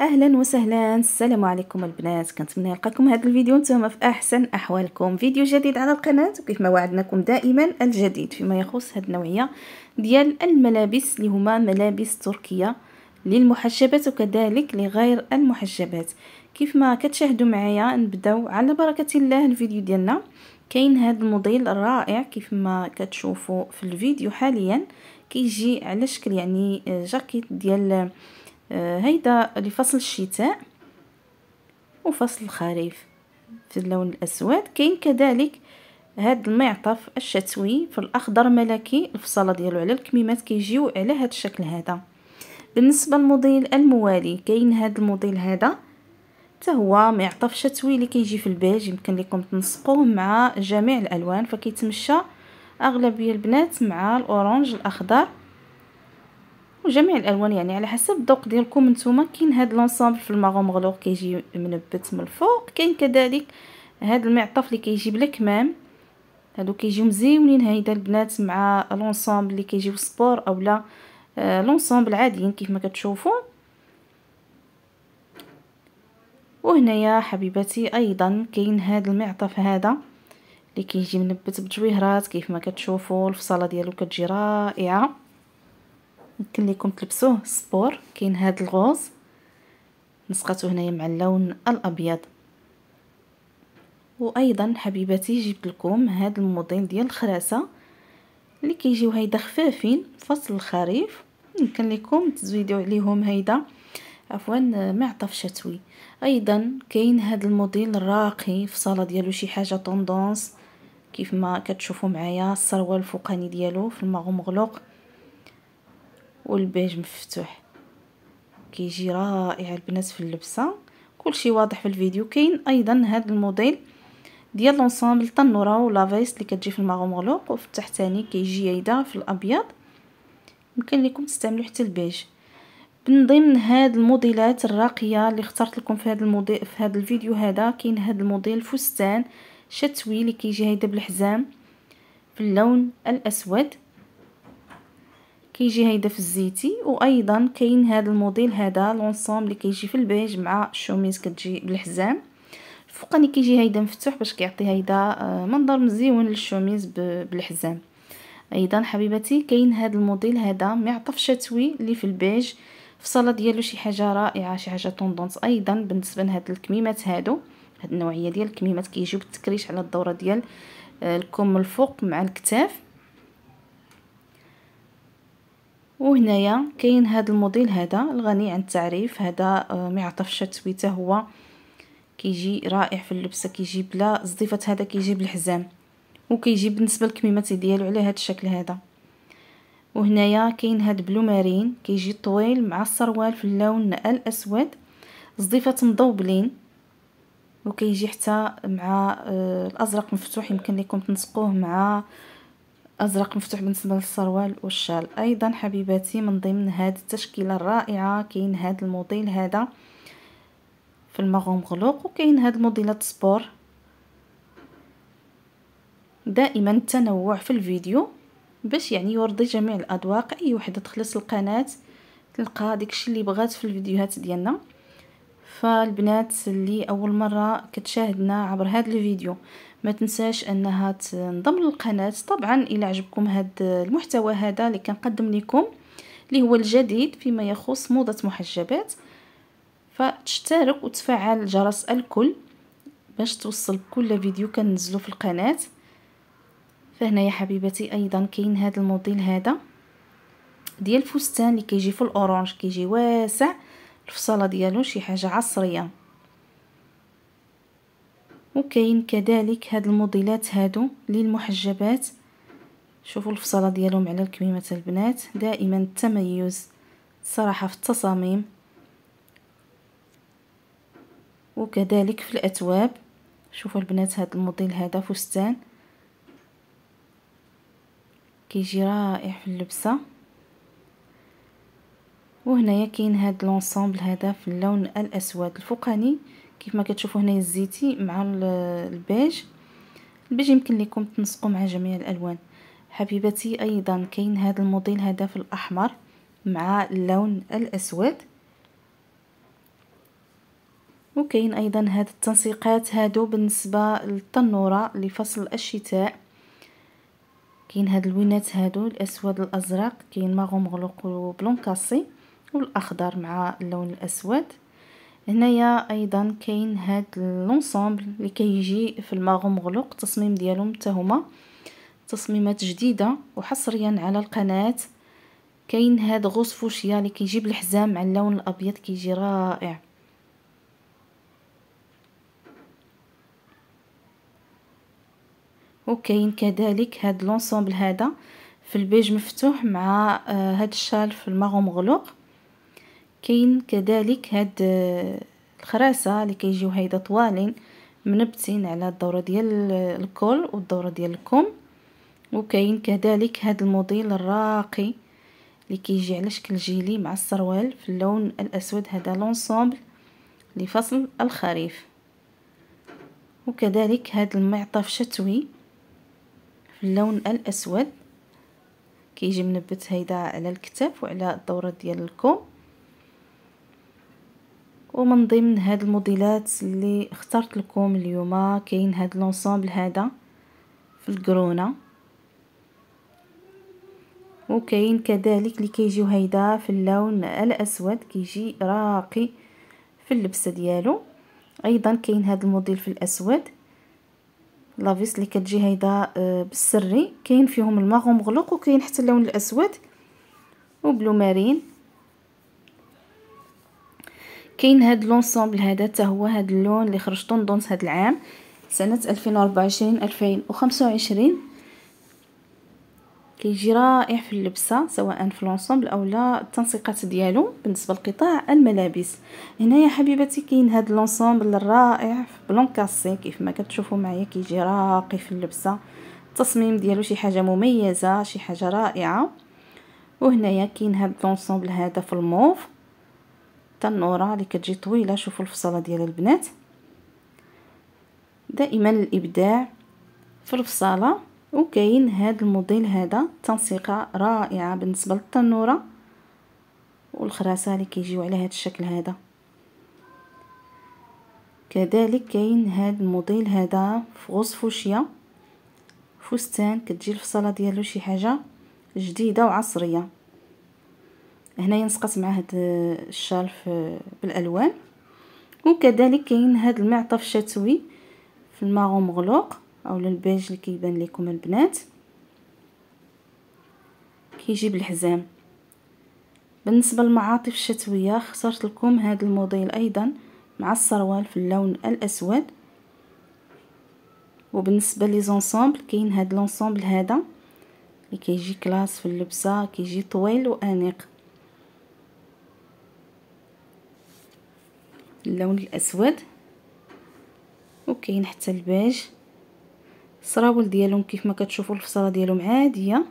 اهلا وسهلا السلام عليكم البنات كنتمنى يلقاكم هذا الفيديو نتوما في احسن احوالكم فيديو جديد على القناه وكيف ما وعدناكم دائما الجديد فيما يخص هذه النوعيه ديال الملابس اللي هما ملابس تركيه للمحجبات وكذلك لغير المحجبات كيف ما كتشاهدوا معايا نبداو على بركه الله الفيديو ديالنا كاين هذا الموديل الرائع كيف ما كتشوفوا في الفيديو حاليا كيجي على شكل يعني جاكيت ديال آه، هيدا لفصل الشتاء وفصل الخريف في اللون الأسود كاين كذلك هاد المعطف الشتوي في الأخضر ملكي الفصالة ديالو على الكميمات كيجيو على هاد الشكل هذا بالنسبة للموديل الموالي كاين هاد الموديل هذا حتى هو معطف شتوي اللي كيجي في البيج يمكن لكم تنسقوه مع جميع الالوان فكيتمشى اغلبيه البنات مع الاورانج الاخضر وجميع الالوان يعني على حسب الذوق ديالكم نتوما كاين هاد لونسامبل في الماغو مغلوق كيجي منبت من الفوق كاين كذلك هاد المعطف اللي كيجي بلا كمام هادو كيجيو مزيونين هايدا البنات مع لونسامبل اللي كيجيو سبور اولا آه لونسامبل عاديين كيف ما كتشوفوا وهنايا حبيباتي ايضا كاين هاد المعطف هذا اللي كيجي منبت بتجويهرات كيف ما كتشوفوا الفصاله ديالو كتجي رائعه يمكن لكم تلبسوه سبور كاين هذا الغوز نسقته هنايا مع اللون الابيض وايضا حبيباتي جبت لكم هذا الموديل ديال الخراسه اللي كيجيو هيدا خفافين فصل الخريف يمكن لكم تزيدوا عليهم هيدا عفوا معطف شتوي ايضا كاين هذا الموديل الراقي في صاله ديالو شي حاجه طوندونس كيف ما كتشوفوا معايا السروال الفوقاني ديالو في الماغو مغلوق والبيج مفتوح كيجي رائع البنات في اللبسه كلشي واضح في الفيديو كاين ايضا هذا الموديل ديال لونسامبل التنوره ولا فيس اللي كتجي في الماغو مغلوق وفي التحتاني كيجي ايضا في الابيض يمكن لكم تستعملوا حتى البيج من ضمن هاد الموديلات الراقيه اللي اخترت لكم في هاد الموديل في هاد الفيديو هذا كاين هاد الموديل فستان شتوي اللي كيجي هيدا بالحزام في اللون الاسود كيجي هيدا في الزيتي وايضا كاين هذا الموديل هذا لونسوم اللي كيجي في البيج مع الشوميز كتجي بالحزام الفوقاني كيجي هيدا مفتوح باش كيعطي هيدا آه، منظر مزيون للشوميز بالحزام ايضا حبيبتي كاين هذا الموديل هذا معطف شتوي اللي في البيج الفصاله ديالو شي حاجه رائعه شي حاجه طوندونس ايضا بالنسبه لهاد الكميمات هادو هاد النوعيه ديال الكميمات كيجيو بالتكريش على الدوره ديال آه، الكم الفوق مع الكتاف وهنايا كاين هذا الموديل هذا الغني عن التعريف هذا آه، ما يعطفش التسويته هو كيجي رائع في اللبسه كيجي بلا الزيفه هذا كيجي بالحزام وكيجي بالنسبه للكميمات ديالو على هذا الشكل هذا وهنايا كاين هاد بلو مارين كيجي طويل مع السروال في اللون الاسود الزيفه مضوبلين وكيجي حتى مع آه، الازرق مفتوح يمكن لكم تنسقوه مع ازرق مفتوح بالنسبه للسروال والشال ايضا حبيباتي من ضمن هاد التشكيله الرائعه كاين هاد الموديل هذا في المغوم مغلوق وكاين هاد الموديلات سبور دائما التنوع في الفيديو باش يعني يرضي جميع الاذواق اي وحده تخلص القناه تلقى داكشي اللي بغات في الفيديوهات ديالنا فالبنات اللي اول مره كتشاهدنا عبر هذا الفيديو ما تنساش انها تنضم للقناه طبعا الى عجبكم هذا المحتوى هذا اللي كنقدم لكم اللي هو الجديد فيما يخص موضه محجبات فتشترك وتفعل جرس الكل باش توصل كل فيديو كننزلو في القناه فهنا يا حبيبتي ايضا كاين هذا الموديل هذا ديال الفستان اللي كيجي في الاورانج كيجي واسع الفصاله ديالو شي حاجه عصريه وكاين كذلك هاد الموديلات هادو للمحجبات شوفوا الفصاله ديالهم على الكميمات البنات دائما التميز صراحه في التصاميم وكذلك في الاثواب شوفوا البنات هاد الموديل هذا فستان كيجي رائع في اللبسه وهنايا كاين هاد لونسومبل هذا في اللون الاسود الفوقاني كيف ما كتشوفوا هنا الزيتي مع البيج البيج يمكن لكم تنسقوا مع جميع الالوان حبيبتي ايضا كاين هذا الموديل هذا في الاحمر مع اللون الاسود وكاين ايضا هاد التنسيقات هادو بالنسبه للتنوره لفصل الشتاء كاين هاد اللوينات هادو الاسود الازرق كاين ماغو مغلوق وبلون كاسي والاخضر مع اللون الاسود هنايا ايضا كاين هاد لونسومبل اللي كيجي في الماغو مغلوق التصميم ديالهم حتى هما تصميمات جديده وحصريا على القناه كاين هاد غوص فوشيا اللي كيجي بالحزام مع اللون الابيض كيجي رائع وكاين كذلك هاد لونسومبل هذا في البيج مفتوح مع آه، هاد الشال في الماغو مغلوق كاين كذلك هاد الخراسه اللي كيجيو هيدا طوالين منبتين على الدوره ديال الكول والدوره ديال الكم وكاين كذلك هاد الموديل الراقي اللي كيجي على شكل جيلي مع السروال في اللون الاسود هذا لونسومبل لفصل الخريف وكذلك هاد المعطف شتوي في اللون الاسود كيجي منبت هيدا على الكتاف وعلى الدوره ديال الكم ومن ضمن هاد الموديلات اللي اخترت لكم اليوم كاين هاد لونسومبل هذا في الكرونه وكاين كذلك اللي كيجيو هيدا في اللون الاسود كيجي راقي في اللبسه ديالو ايضا كاين هاد الموديل في الاسود لافيس اللي كتجي هيدا آه، بالسري كاين فيهم الماغو مغلق وكاين حتى اللون الاسود وبلو مارين كاين هاد لونسومبل هذا حتى هو هاد اللون اللي خرجته ندونس هاد العام سنه 2024 2025 كيجي رائع في اللبسه سواء في لونسومبل اولا التنسيقات ديالو بالنسبه لقطاع الملابس هنايا حبيباتي حبيبتي كاين هاد لونسومبل الرائع بلون كاسي كيف ما كتشوفوا معايا كيجي راقي في اللبسه التصميم ديالو شي حاجه مميزه شي حاجه رائعه وهنايا كاين هاد لونسومبل هذا في الموف التنوره اللي كتجي طويله شوفوا الفصاله ديال البنات دائما الابداع في الفصاله وكاين هذا الموديل هذا تنسيقه رائعه بالنسبه للتنوره والخراسه اللي كيجيو على هذا الشكل هذا كذلك كاين هذا الموديل هذا فغوص فوشيا فستان كتجي الفصاله ديالو شي حاجه جديده وعصريه هنايا نسقط مع هاد الشالف آه، بالالوان وكذلك كاين هاد المعطف الشتوي في الماغو مغلوق او البيج اللي كيبان لكم البنات كيجي بالحزام بالنسبه للمعاطف الشتويه اخترت لكم هاد الموديل ايضا مع السروال في اللون الاسود وبالنسبه لي زونسومبل كاين هاد لونسومبل هذا اللي كيجي كلاس في اللبسه كيجي طويل وانيق اللون الاسود وكاين حتى الباج السراول ديالهم كيف ما كتشوفوا الفصاله ديالهم عاديه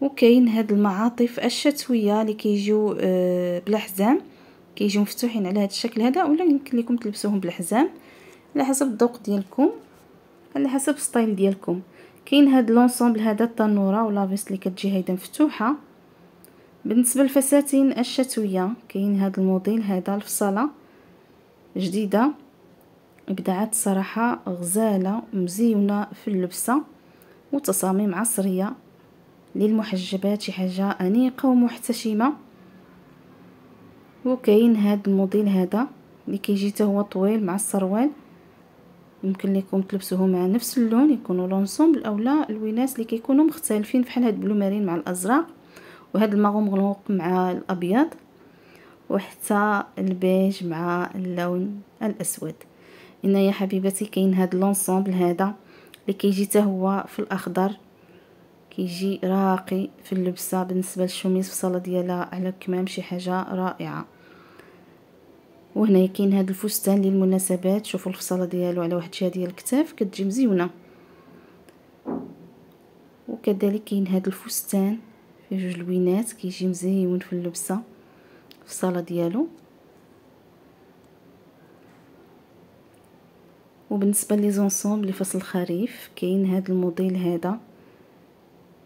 وكاين هاد المعاطف الشتويه اللي كيجيو آه بلا حزام كيجيو مفتوحين على هاد الشكل هذا ولا يمكن لكم تلبسوهم بلا حزام على حسب الذوق ديالكم على حسب الستايل ديالكم كاين هاد لونسومبل هذا التنوره ولا فيست اللي كتجي هيدا مفتوحه بالنسبه للفساتين الشتويه كاين هذا الموديل هذا الفصاله جديده ابداعات صراحه غزاله مزيونه في اللبسه وتصاميم عصريه للمحجبات شي حاجه انيقه ومحتشمه وكاين هذا الموديل هذا اللي كيجي حتى هو طويل مع السروال يمكن لكم تلبسوه مع نفس اللون يكونوا لونسومبل اولا الوناس اللي كيكونوا مختلفين بحال هاد بلو مارين مع الازرق وهذا الماغو مغلوق مع الابيض وحتى البيج مع اللون الاسود هنا يا حبيبتي كاين هاد لونسومبل هذا اللي كيجي حتى هو في الاخضر كيجي راقي في اللبسه بالنسبه للشوميز الصاله ديالها على الكمام شي حاجه رائعه وهنا كاين هاد الفستان للمناسبات شوفوا الفصاله ديالو على واحد الجهه ديال الكتاف كتجي مزيونه وكذلك كاين هاد الفستان فيه جوج لوينات كيجي مزيون في اللبسه في الصاله ديالو وبالنسبه لي زونسومبل لفصل الخريف كاين هذا الموديل هذا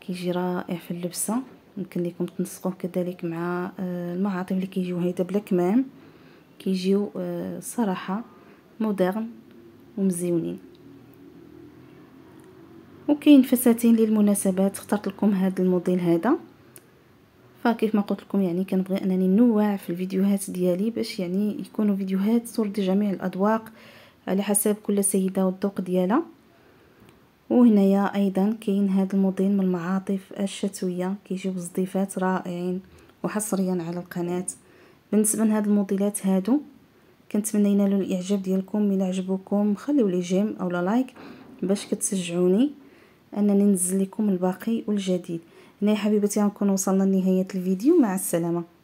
كيجي رائع في اللبسه يمكن لكم تنسقوه كذلك مع آه، المعاطف اللي كيجيو هيدا بلا كمام كيجيو آه، صراحه مودرن ومزيونين وكاين فساتين للمناسبات اخترت لكم هذا الموديل هذا فكيف ما قلت لكم يعني كنبغي انني نوع في الفيديوهات ديالي باش يعني يكونوا فيديوهات ترضي جميع الاذواق على حسب كل سيده والذوق ديالها وهنايا ايضا كاين هذا الموديل من المعاطف الشتويه كيجيو بزديفات رائعين وحصريا على القناه بالنسبه لهاد الموديلات هادو كنتمنى ينالوا الاعجاب ديالكم الا عجبوكم خليو لي جيم اولا لايك باش كتشجعوني انني ننزل لكم الباقي والجديد هنا يا حبيبتي غنكون وصلنا لنهايه الفيديو مع السلامه